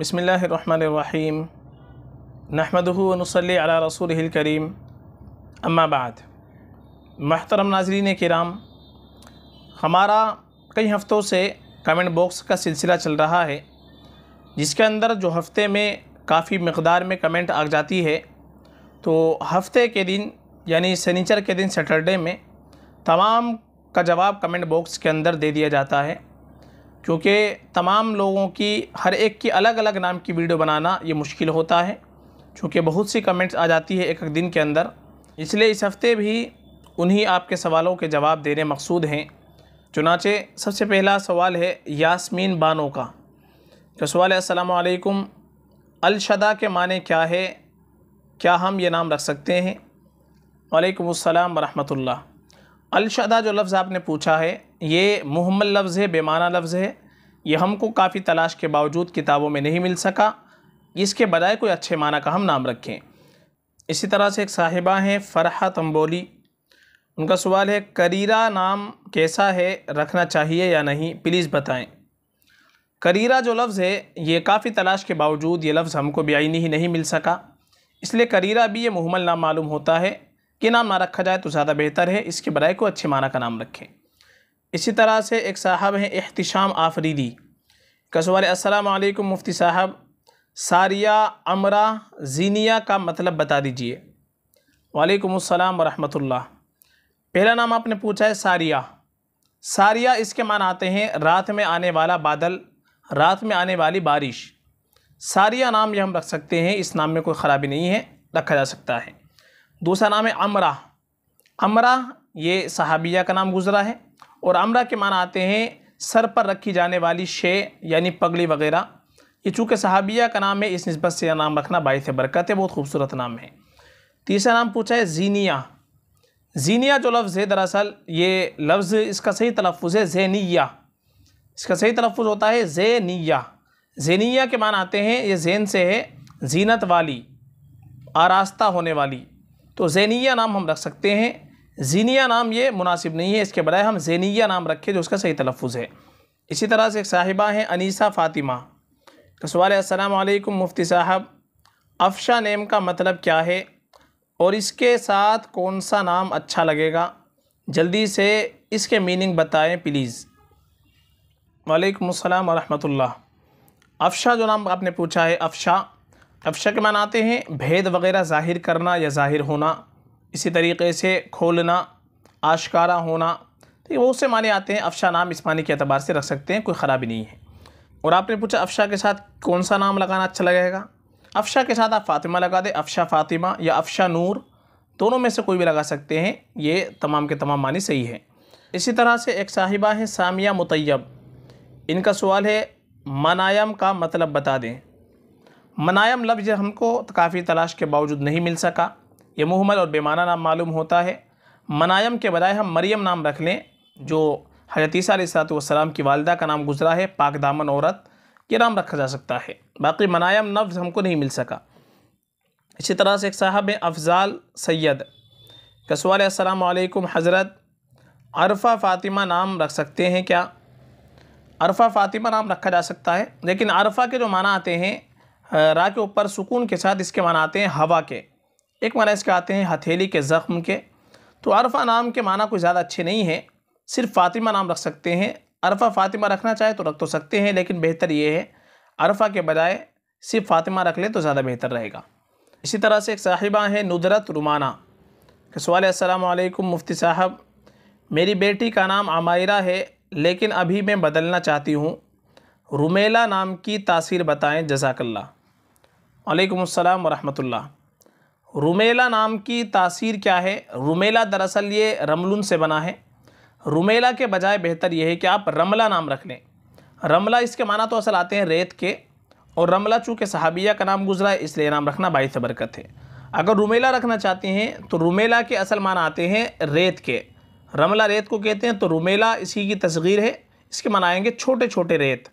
बसमीम नहमदनसली अला रसूल करीम अम्माबाद महतरम नाजरीन कराम हमारा कई हफ़्तों से कमेंट बॉक्स का सिलसिला चल रहा है जिसके अंदर जो हफ़्ते में काफ़ी मकदार में कमेंट आ जाती है तो हफ़्ते के दिन यानी सनीचर के दिन सैटरडे में तमाम का जवाब कमेंट बॉक्स के अंदर दे दिया जाता है क्योंकि तमाम लोगों की हर एक की अलग अलग नाम की वीडियो बनाना ये मुश्किल होता है चूँकि बहुत सी कमेंट्स आ जाती है एक एक दिन के अंदर इसलिए इस हफ़्ते भी उन्हीं आपके सवालों के जवाब देने मकसूद हैं चुनाचे सबसे पहला सवाल है यास्मीन बानो का तो सवाल है असलकम अलशदा के माने क्या है क्या हम ये नाम रख सकते हैं वालेकुम अस्सलाम वरहमतुल्ला अलशदा जो लफ्ज़ आपने पूछा है ये मुहम्मल लफ्ज़ है बेमाना लफ्ज़ है ये हमको काफ़ी तलाश के बावजूद किताबों में नहीं मिल सका इसके बजाय कोई अच्छे माना का हम नाम रखें इसी तरह से एक साहिबा हैं फ़रहा तंबोली उनका सवाल है करीरा नाम कैसा है रखना चाहिए या नहीं प्लीज़ बताएं करीरा जो लफ्ज़ है ये काफ़ी तलाश के बावजूद ये लफ्ज़ हमको बेआईनी ही नहीं मिल सका इसलिए करीरा भी ये मुहमल नाम मालूम होता है कि नाम ना रखा जाए तो ज़्यादा बेहतर है इसके बराए को अच्छे माना का नाम रखें इसी तरह से एक साहब हैं अहतशाम आफरीदी कसवार असलकुम मुफ्ती साहब सारिया अमरा जीनिया का मतलब बता दीजिए वालेकुम अस्सलाम वरहमतुल्लाह पहला नाम आपने पूछा है सारिया सारिया इसके मान आते हैं रात में आने वाला बादल रात में आने वाली बारिश सारिया नाम ये हम रख सकते हैं इस नाम में कोई ख़राबी नहीं है रखा जा सकता है दूसरा नाम है अमरा अमरा ये सहाबिया का नाम गुज़रा है और अमरा के मान आते हैं सर पर रखी जाने वाली शे यानी पगड़ी वगैरह ये चूँकि सहाबिया का नाम है इस नस्बत से यह नाम रखना बाईस बरकत है बहुत खूबसूरत नाम है तीसरा नाम पूछा है जीनिया जीनिया जो लफ्ज़ है दरअसल ये लफ्ज़ इसका सही तलफ़ है जैनिया इसका सही तलफ़ होता है जैनिया जैनिया के मान आते हैं ये जैन से है जीनत वाली आरास्ता होने वाली तो जैनिया नाम हम रख सकते हैं जीनिया नाम ये मुनासिब नहीं है इसके बजाय हम जेनिया नाम रखें जो उसका सही तलफ़ है इसी तरह से एक साहिबा हैं अनीसा फ़ातिमा कसवाल तो सवाल असलकम मुफ्ती साहब अफशा नेम का मतलब क्या है और इसके साथ कौन सा नाम अच्छा लगेगा जल्दी से इसके मीनिंग बताएं प्लीज़ वालेकुम अस्सलाम वरह अफशा जो नाम आपने पूछा है अफशा अफशा के मान आते हैं भेद वगैरह ज़ाहिर करना या ज़ाहिर होना इसी तरीके से खोलना आशकारा होना तो ये बहुत से माने आते हैं अफशा नाम इस मानी के अतबार से रख सकते हैं कोई ख़राबी नहीं है और आपने पूछा अफशा के साथ कौन सा नाम लगाना अच्छा लगेगा अफशा के साथ आप फ़ातिमा लगा दें अफशा फ़ातिमा या अफशा नूर दोनों में से कोई भी लगा सकते हैं ये तमाम के तमाम मानी सही है इसी तरह से एक साहिबा हैं सामिया मुतैब इनका सवाल है मनायम का मतलब बता दें मनायम लफ्ज़ हमको काफ़ी तलाश के बावजूद नहीं मिल सका ये मुहमल और बेमाना नाम मालूम होता है मनायम के बजाय हम मरियम नाम रख लें जो हजरत ईसीसलाम की वालदा का नाम गुजरा है पाक दामन औरत ये नाम रखा जा सकता है बाकी मनायम नफ्ज़ हमको नहीं मिल सका इसी तरह से एक साहब हैं अफजाल सैद कसवाल असलकम हज़रत अरफा फ़ातिमा नाम रख सकते हैं क्या अरफा फ़ातिमा नाम रखा जा सकता है लेकिन अरफा के जो माना आते हैं रा के ऊपर सुकून के साथ इसके माना आते हैं हवा के एक माना इसके आते हैं हथेली के ज़ख्म के तो अरफा नाम के माना कोई ज़्यादा अच्छे नहीं है सिर्फ फ़ातिमा नाम रख सकते हैं अरफा फ़ातिमा रखना चाहे तो रख तो सकते हैं लेकिन बेहतर ये है अरफा के बजाय सिर्फ फ़ातिमा रख ले तो ज़्यादा बेहतर रहेगा इसी तरह से एक साहिबा है नुदरत रुमाना के सवाल असलकुम मुफ्ती साहब मेरी बेटी का नाम आमायरा है लेकिन अभी मैं बदलना चाहती हूँ रुमेला नाम की तासीर बताएँ जजाकल्ला वालेकुम अस्सलाम वरहमतुल्लाह रुमेला नाम की तासीर क्या है रुमेला दरअसल ये रमलुन से बना है रुमेला के बजाय बेहतर यह है कि आप रमला नाम रख लें रमला इसके माना तो असल आते हैं रेत के और रमला चूँकि सहाबिया का नाम गुजरा है इसलिए नाम रखना बाईस बरकत है अगर रुमेला रखना चाहते हैं तो रुमेला के असल माना आते हैं रेत के रमला रेत को कहते हैं तो रुमेला इसी की तस्गीर है इसके माना आएंगे छोटे छोटे रेत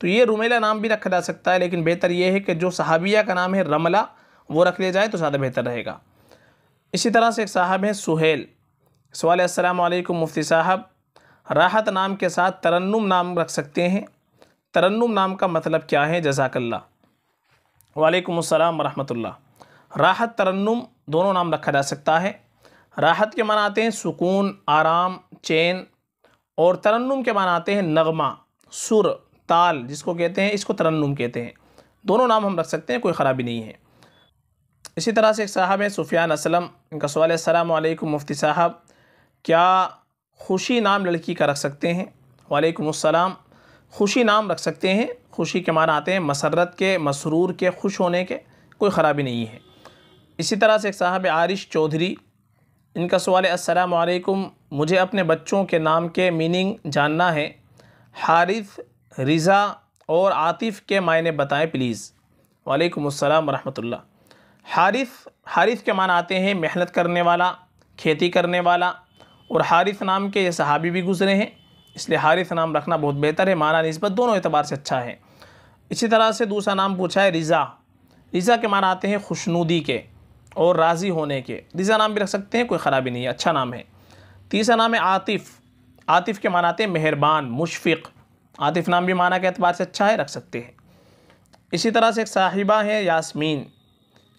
तो ये रुमेला नाम भी रखा जा सकता है लेकिन बेहतर ये है कि जो सहाबिया का नाम है रमला वो रख लिया जाए तो ज़्यादा बेहतर रहेगा इसी तरह से एक साहब हैं सुहेल सवाल असलकुम मुफ्ती साहब राहत नाम के साथ तरन्नुम नाम रख सकते हैं तरन्नुम नाम का मतलब क्या है जजाकल्ला वालेकुम अस्सलाम रहमतुल्लाह राहत तरन्नुम दोनों नाम रखा जा सकता है राहत के मान आते हैं सुकून आराम चैन और तरन्नुम के मान आते हैं नगमा सुर ताल जिसको कहते हैं इसको तरन्नुम कहते हैं दोनों नाम हम रख सकते हैं कोई ख़राबी नहीं है इसी तरह से एक साहब है सुफियान असलम इनका सवाल है अलैक्म मुफ्ती साहब क्या खुशी नाम लड़की का रख सकते हैं वालेकुम अस्सलाम खुशी नाम रख सकते हैं खुशी के मान आते हैं मसरत के मसरूर के खुश होने के कोई ख़राबी नहीं है इसी तरह से एक साहब आरिश चौधरी इनका सवाल है मुझे अपने बच्चों के नाम के मीनिंग जानना है हारिफ रिज़ा और आतिफ़ के मायने बताएँ प्लीज़ वालेकुम अस्सलाम वरहमतुल्लाह हारिस हारिस के मान आते हैं मेहनत करने वाला खेती करने वाला और हारिस नाम के ये सहाबी भी गुजरे हैं इसलिए हारिस नाम रखना बहुत बेहतर है माना नस्बत दोनों एतबार से अच्छा है इसी तरह से दूसरा नाम पूछा है रिज़ा रिज़ा के मान आते हैं खुशनुदी के और राज़ी होने के रिज़ा नाम भी रख सकते हैं कोई ख़राबी नहीं है अच्छा नाम है तीसरा नाम है आतिफ़ आतिफ़ के मान आते हैं मेहरबान मुशफ़ आतिफ़ नाम भी माना के अतबार से अच्छा है रख सकते हैं इसी तरह से एक साहिबा है यासमीन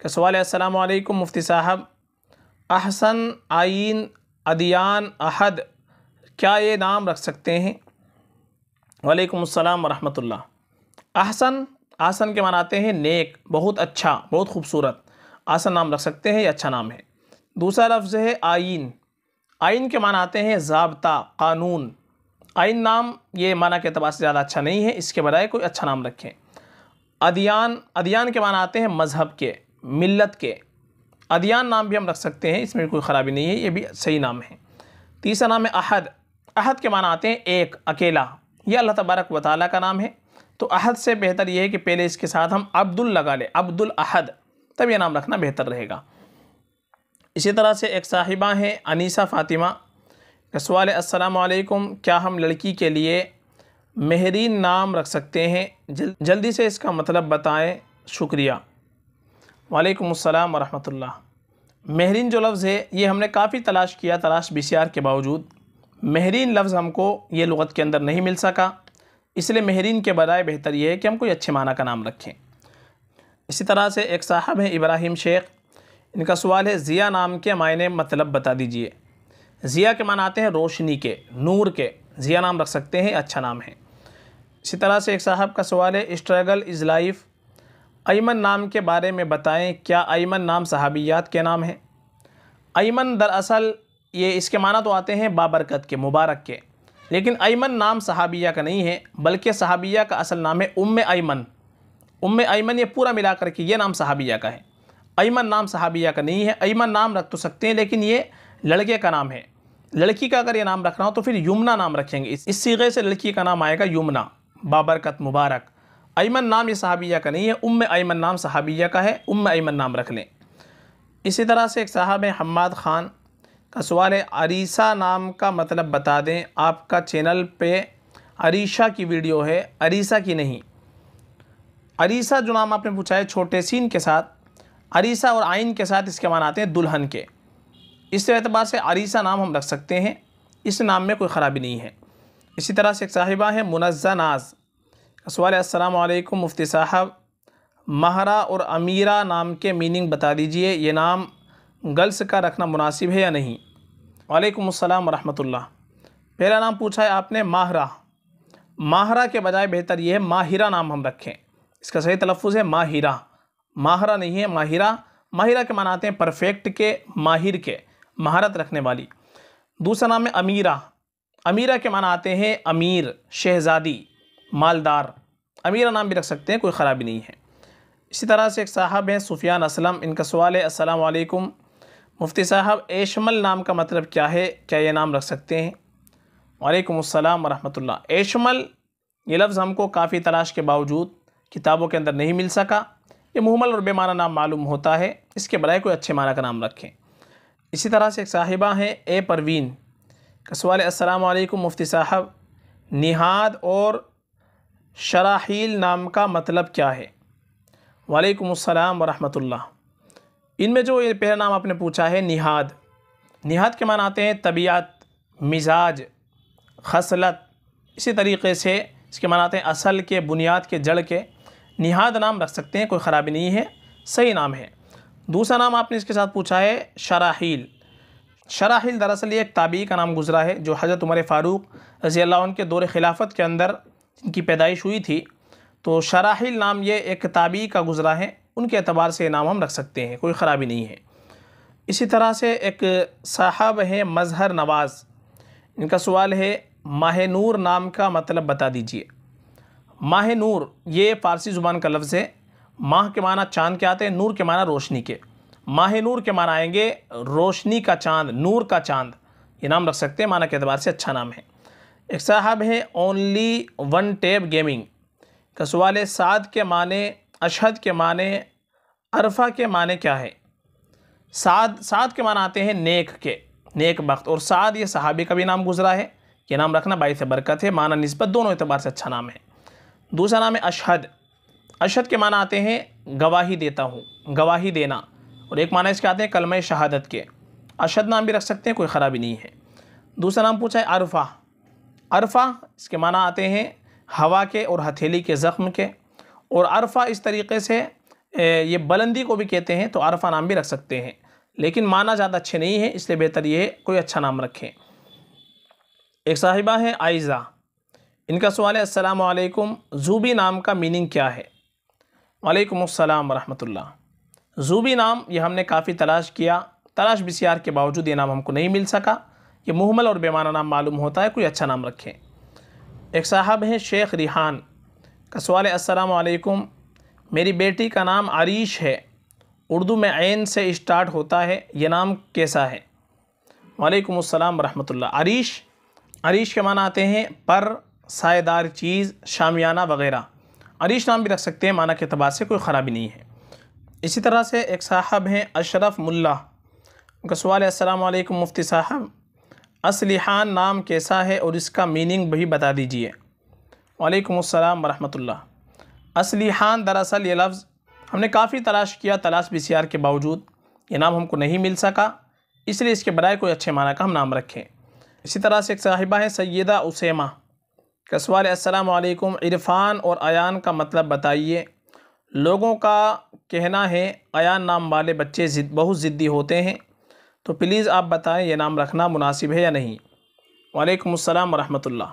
का सवाल है असलम मुफ्ती साहब अहसन आइन अदियान अहद क्या ये नाम रख सकते हैं वालेकुम अस्सलाम वरहमतुल्लाह अहसन आसन के मनाते हैं नेक बहुत अच्छा बहुत खूबसूरत आसन नाम रख सकते हैं ये अच्छा नाम है दूसरा लफ्ज़ है आइन आइन के मनाते हैं जबता कानून आइन नाम ये माना के अतबार से ज़्यादा अच्छा नहीं है इसके बजाय कोई अच्छा नाम रखें अदियान अदियान के माना आते हैं मज़हब के मिलत के अदियान नाम भी हम रख सकते हैं इसमें कोई ख़राबी नहीं है ये भी सही नाम है तीसरा नाम है अहद अहद के माना आते हैं एक अकेला ये अल्लाह तबारक व ताली का नाम है तो अहद से बेहतर ये है कि पहले इसके साथ हम अब्दुल लगा लें अब्दुल अहद तब यह नाम रखना बेहतर रहेगा इसी तरह से एक साहिबा हैं अनीसा फ़ातिमा का सवाल असलकुम क्या हम लड़की के लिए महरीन नाम रख सकते हैं जल्दी से इसका मतलब बताएं शुक्रिया वालेकुम अस्सलाम वरहमतुल्लाह महरीन जो लफ्ज़ है ये हमने काफ़ी तलाश किया तलाश बी के बावजूद महरीन लफ्ज़ हमको ये लगत के अंदर नहीं मिल सका इसलिए महरीन के बजाय बेहतर ये है कि हम कोई अच्छे माना का नाम रखें इसी तरह से एक साहब हैं इब्राहिम शेख इनका सवाल है ज़िया नाम के मायने मतलब बता दीजिए ज़िया के मान आते हैं रोशनी के नूर के ज़िया नाम रख सकते हैं अच्छा नाम है इसी तरह से एक साहब का सवाल है स्ट्रगल इज़ लाइफ अयमन नाम के बारे में बताएं क्या अयमन नाम सहाबियात के नाम है अयमन दरअसल ये इसके माना तो आते हैं बाबरकत के मुबारक के लेकिन अयमन नाम सहाबिया का नहीं है बल्कि सहाबिया का असल नाम है उम अयमन उम अयमन ये पूरा मिला करके ये नाम सहाबिया का है अयमन नाम सहाबिया का नहीं है अयमन नाम रख तो सकते हैं लेकिन ये लड़के का नाम है लड़की का अगर ये नाम रखना हो तो फिर यमुना नाम रखेंगे इस सीगे से लड़की का नाम आएगा यमुना बाबरकत मुबारक अयमन नाम ये सहाबिया का नहीं है उम अयमन नाम सहाबिया का है उम ऐमन नाम रख लें इसी तरह से एक साहब है हमाद ख़ान का सवाल है अरीसा नाम का मतलब बता दें आपका चैनल पे अरीशा की वीडियो है अरीसा की नहीं अरीसा जो नाम आपने पूछा है छोटे सीन के साथ अरीसा और आइन के साथ इसके मान आते हैं दुल्हन के इस एतबार से अरीसा नाम हम रख सकते हैं इस नाम में कोई ख़राबी नहीं है इसी तरह से एक साहिबा है मुनज़ा नाज सवाल असलकम मुफ्ती साहब महरा और अमीरा नाम के मीनिंग बता दीजिए ये नाम गर्ल्स का रखना मुनासिब है या नहीं वालेकुम अस्सलाम वरहमतुल्लाह पहला नाम पूछा है आपने माहरा माहरा के बजाय बेहतर ये है माहिरा नाम हम रखें इसका सही तलफ़ है माहिरा माहरा नहीं है माहिरा माहिरा के मान आते हैं परफेक्ट के माहिर के महारत रखने वाली दूसरा नाम है अमीरा अमीरा के मान आते हैं अमीर शहज़ादी मालदार अमीरा नाम भी रख सकते हैं कोई ख़राबी नहीं है इसी तरह से एक साहब हैं सुफियान असलम इनका सवाल है असलम वालेकुम मुफ्ती साहब एशमल नाम का मतलब क्या है क्या ये नाम रख सकते हैं वालेकुम अस्सलाम वरहमतुल्लाह एशमल ये लफ्ज़ हमको काफ़ी तलाश के बावजूद किताबों के अंदर नहीं मिल सका ये मुहमल और बेमाना नाम मालूम होता है इसके बरए कोई अच्छे माना का नाम रखें इसी तरह से एक साहिबा हैं ए परवीन का सवाल असलकम मुफ्ती साहब निहाद और शराहील नाम का मतलब क्या है वालेकुम अस्सलाम वरहमतुल्लाह इनमें जो ये पहला नाम आपने पूछा है निहाद निहाद के मान आते हैं तबीयत मिजाज खसलत इसी तरीके से इसके मान आते हैं असल के बुनियाद के जड़ के निहाद नाम रख सकते हैं कोई ख़राबी नहीं है सही नाम है दूसरा नाम आपने इसके साथ पूछा है शराहील शराहील दरअसल एक ताबी का नाम गुजरा है जो हज़रत उमर फ़ारूक रज़ी अल्लाह के दौर खिलाफत के अंदर इनकी पैदाइश हुई थी तो शराहिल नाम ये एक ताबी का गुज़रा है उनके अतबार से नाम हम रख सकते हैं कोई ख़राबी नहीं है इसी तरह से एक साहब हैं मज़हर नवाज़ इनका सवाल है माह नूर नाम का मतलब बता दीजिए माह नूर ये फ़ारसी ज़ुबान का लफ्ज़ है माह के माना चांद के आते हैं नूर के माना रोशनी के माह नूर के माना आएंगे रोशनी का चांद नूर का चांद ये नाम रख सकते हैं माना के अतबार से अच्छा नाम है एक साहब हैं ओनली वन टेप गेमिंग कसवाल साद के माने अशहद के माने अरफा के माने क्या है साद साद के माने आते हैं नेक के नेक वक्त और साद ये सहाबी का भी नाम गुजरा है ये नाम रखना बाई से बरकत है माना नस्बत दोनों एतबार से अच्छा नाम है दूसरा नाम है अशहद अशहद के माना आते हैं गवाही देता हूँ गवाही देना और एक माना इसके आते हैं कलम शहादत के अशद नाम भी रख सकते हैं कोई ख़राबी नहीं है दूसरा नाम पूछा है अरफा अरफा इसके माना आते हैं हवा के और हथेली के ज़ख्म के और अरफा इस तरीके से ये बुलंदी को भी कहते हैं तो अरफा नाम भी रख सकते हैं लेकिन माना ज़्यादा अच्छे नहीं है इसलिए बेहतर ये कोई अच्छा नाम रखें एक साहिबा है आयज़ा इनका सवाल है असलकुम जूबी नाम का मीनिंग क्या है वालेकुम अस्सलाम जूबी नाम ये हमने काफ़ी तलाश किया तलाश बसियार के बावजूद ये नाम हमको नहीं मिल सका ये मुहमल और बेमाना नाम मालूम होता है कोई अच्छा नाम रखें एक साहब हैं शेख रिहान का सवाल असलकुम मेरी बेटी का नाम आरीश है उर्दू में आन से स्टार्ट होता है ये नाम कैसा है वालेकुम अस्सलाम रहमतुल्लाह आरीश आरीश के माना आते हैं पर सायेदार चीज़ शामियाना वगैरह आरीश नाम भी रख सकते हैं माना के अतबार से कोई ख़राबी नहीं है इसी तरह से एक साहब हैं अशरफ मुल्ला उनका सवाल असलम मुफ्ती साहब असलिहान नाम कैसा है और इसका मीनिंग भी बता दीजिए वालेकुम अस्सलाम वरहमतुल्लाह असलिहान दरअसल ये लफ्ज़ हमने काफ़ी तलाश किया तलाश बसीआर के बावजूद ये नाम हमको नहीं मिल सका इसलिए इसके बरए कोई अच्छे माना का हम नाम रखें इसी तरह से एक साहिबा है सैदा उसेमा कसवाल असलम इरफान और अयान का मतलब बताइए लोगों का कहना है अयान नाम वाले बच्चे जिद, बहुत ज़िद्दी होते हैं तो प्लीज़ आप बताएं ये नाम रखना मुनासिब है या नहीं वालेकुम अस्सलाम वरहमतुल्लाह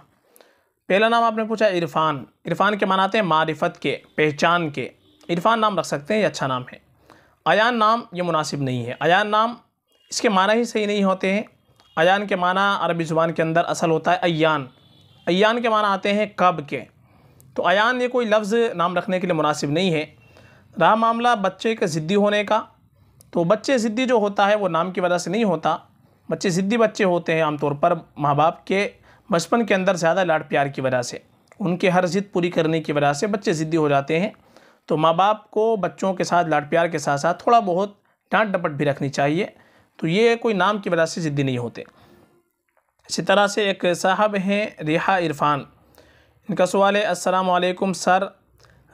पहला नाम आपने पूछा इरफ़ान इरफ़ान के मनाते हैं मारिफत के पहचान के इरफ़ान नाम रख सकते हैं ये अच्छा नाम है अयान नाम ये मुनासिब नहीं है अयान नाम इसके माना ही सही नहीं होते हैं अयान के माना अरबी ज़ुबान के अंदर असल होता है अयान अयान के माना आते हैं कब के तो अयान ये कोई लफ्ज़ नाम रखने के लिए मुनासिब नहीं है रहा मामला बच्चे के ज़िद्दी होने का तो बच्चे ज़िद्दी जो होता है वो नाम की वजह से नहीं होता बच्चे ज़िद्दी बच्चे होते हैं आमतौर पर माँ बाप के बचपन के अंदर ज़्यादा लाड प्यार की वजह से उनके हर ज़िद पूरी करने की वजह से बच्चे ज़िद्दी हो जाते हैं तो माँ बाप को बच्चों के साथ लाड प्यार के साथ साथ थोड़ा बहुत डांट डपट भी रखनी चाहिए तो ये कोई नाम की वजह से ज़िद्दी नहीं होते इसी तरह से एक साहब हैं रिहा इरफान इनका सवाल है अस्सलाम वालेकुम सर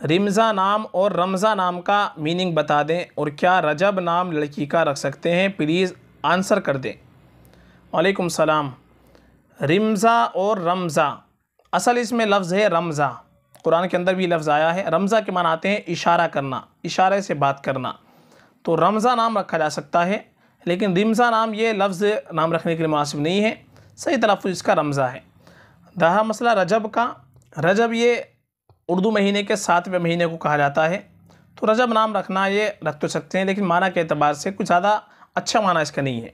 रिमज़ा नाम और रमज़ा नाम का मीनिंग बता दें और क्या रजब नाम लड़की का रख सकते हैं प्लीज़ आंसर कर दें वालेकुम सलाम रिमज़ा और रमज़ा असल इसमें लफ्ज़ है रमज़ा कुरान के अंदर भी लफ्ज़ आया है रमज़ा के मनाते हैं इशारा करना इशारे से बात करना तो रमज़ा नाम रखा जा सकता है लेकिन रिमज़ा नाम ये लफ्ज़ नाम रखने के लिए मुनासिब नहीं है सही तलफ़ इसका रमज़ा है दहा मसला रजब का रजब ये उर्दू महीने के सातवें महीने को कहा जाता है तो रजब नाम रखना ये रख तो सकते हैं लेकिन माना के अतबार से कुछ ज़्यादा अच्छा माना इसका नहीं है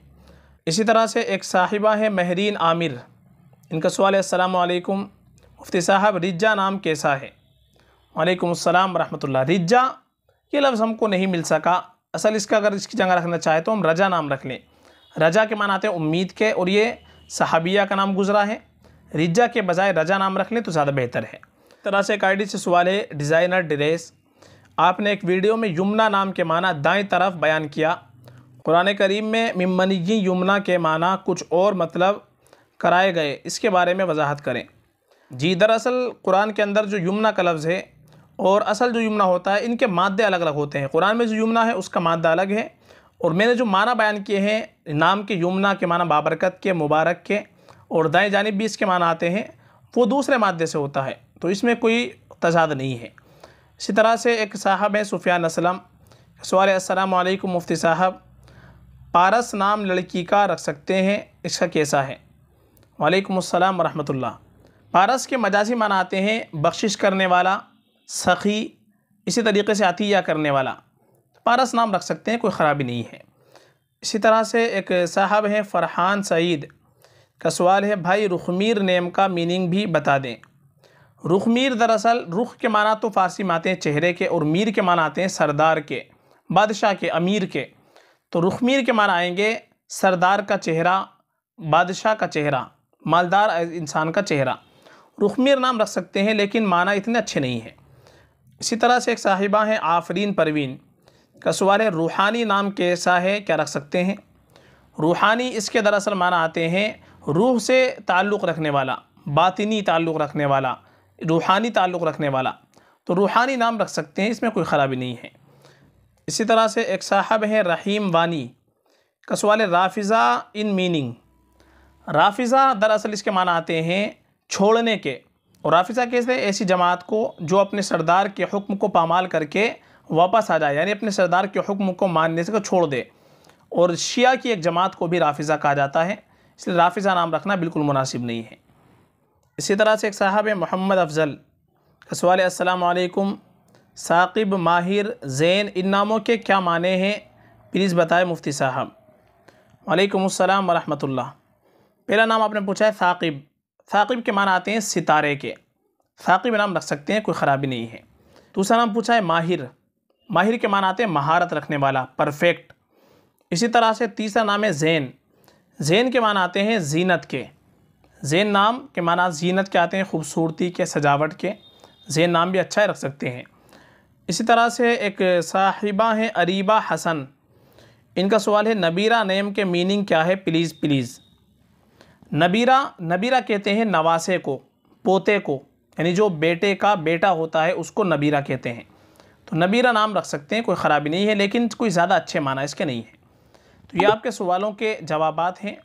इसी तरह से एक साहिबा है महरीन आमिर इनका सवाल है असलकुम मुफ्ती साहब रिज्जा नाम कैसा है वालेकुम अस्सलाम रहमतुल्लाह रिज्जा ये लफ्ज़ हमको नहीं मिल सका असल इसका अगर इसकी जगह रखना चाहे तो हम रजा नाम रख लें रजा के मान आते हैं उम्मीद के और ये सहाबिया का नाम गुजरा है रिज्जा के बजाय रजा नाम रख लें तो ज़्यादा बेहतर है तरह से एक आई से सवाल है डिज़ाइनर ड्रेस आपने एक वीडियो में यमुना नाम के माना दाएं तरफ बयान किया कुरान करीम में मनी यमुना के माना कुछ और मतलब कराए गए इसके बारे में वजाहत करें जी दरअसल कुरान के अंदर जो यमुना का लफ्ज़ है और असल जो यमुना होता है इनके मादे अलग अलग होते हैं कुरान में जो यमुना है उसका मादा अलग है और मैंने जो माना बयान किए हैं नाम के यमुना के माना बाबरकत के मुबारक के और दाएँ जानब भी इसके माना आते हैं वो दूसरे मादे से होता है तो इसमें कोई तजाद नहीं है इसी तरह से एक साहब हैं सुफियान असलम सवाल असलम मुफ्ती साहब पारस नाम लड़की का रख सकते हैं इसका कैसा है वालेकुम अस्सलाम वरहमतुल्लाह पारस के मजाजी माना आते हैं बख्शिश करने वाला सखी इसी तरीके से अतिया करने वाला पारस नाम रख सकते हैं कोई ख़राबी नहीं है इसी तरह से एक साहब हैं फ़रहान सईद का सवाल है भाई रुखमीर नेम का मीनिंग भी बता दें रुख मीर दरअसल रुख के माना तो फ़ारसी में आते हैं चेहरे के और मीर के माना आते हैं सरदार के बादशाह के अमीर के तो रुख मीर के माना आएंगे सरदार का चेहरा बादशाह का चेहरा मालदार इंसान का चेहरा रुख मीर नाम रख सकते हैं लेकिन माना इतने अच्छे नहीं है इसी तरह से एक साहिबा हैं आफरीन परवीन का सवाल है रूहानी नाम कैसा है क्या रख सकते हैं रूहानी इसके दरअसल माना आते हैं रूह से ताल्लुक़ रखने वाला बातिनी ताल्लुक़ रखने वाला रूहानी ताल्लुक़ रखने वाला तो रूहानी नाम रख सकते हैं इसमें कोई ख़राबी नहीं है इसी तरह से एक साहब हैं रहीम वानी का सवाल राफिज़ा इन मीनिंग राफिज़ा दरअसल इसके माना आते हैं छोड़ने के और राफिज़ा कैसे ऐसी जमात को जो अपने सरदार के हुक्म को पामाल करके वापस आ जाए यानी अपने सरदार के हुक्म को मानने से को छोड़ दे और शिया की एक जमात को भी राफिज़ा कहा जाता है इसलिए राफिज़ा नाम रखना बिल्कुल मुनासिब नहीं है इसी तरह से एक साहब मोहम्मद अफजल कसवाल सवाल असलकम साकिब माहिर जैन इन नामों के क्या माने हैं प्लीज़ बताएं मुफ्ती साहब वालेकुम अस्सलाम वरहमतुल्लाह पहला नाम आपने पूछा है साकिब साकिब के माने आते हैं सितारे के साकिब नाम रख सकते हैं कोई ख़राबी नहीं है दूसरा नाम पूछा है माहिर माहिर के माने आते हैं महारत रखने वाला परफेक्ट इसी तरह से तीसरा नाम है जैन जैन के माने आते हैं जीनत के जैन नाम के माना जीनत के आते हैं खूबसूरती के सजावट के जैन नाम भी अच्छा रख सकते हैं इसी तरह से एक साहिबा हैं अरीबा हसन इनका सवाल है नबीरा नेम के मीनिंग क्या है प्लीज़ प्लीज़ नबीरा नबीरा कहते हैं नवासे को पोते को यानी जो बेटे का बेटा होता है उसको नबीरा कहते हैं तो नबीरा नाम रख सकते हैं कोई ख़राबी नहीं है लेकिन कोई ज़्यादा अच्छे माना इसके नहीं है तो ये आपके सवालों के जवाब हैं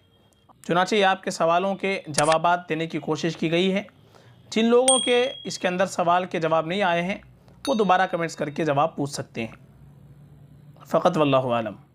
चुनाचे आपके सवालों के जवाब देने की कोशिश की गई है जिन लोगों के इसके अंदर सवाल के जवाब नहीं आए हैं वो दोबारा कमेंट्स करके जवाब पूछ सकते हैं फ़कत वल्लम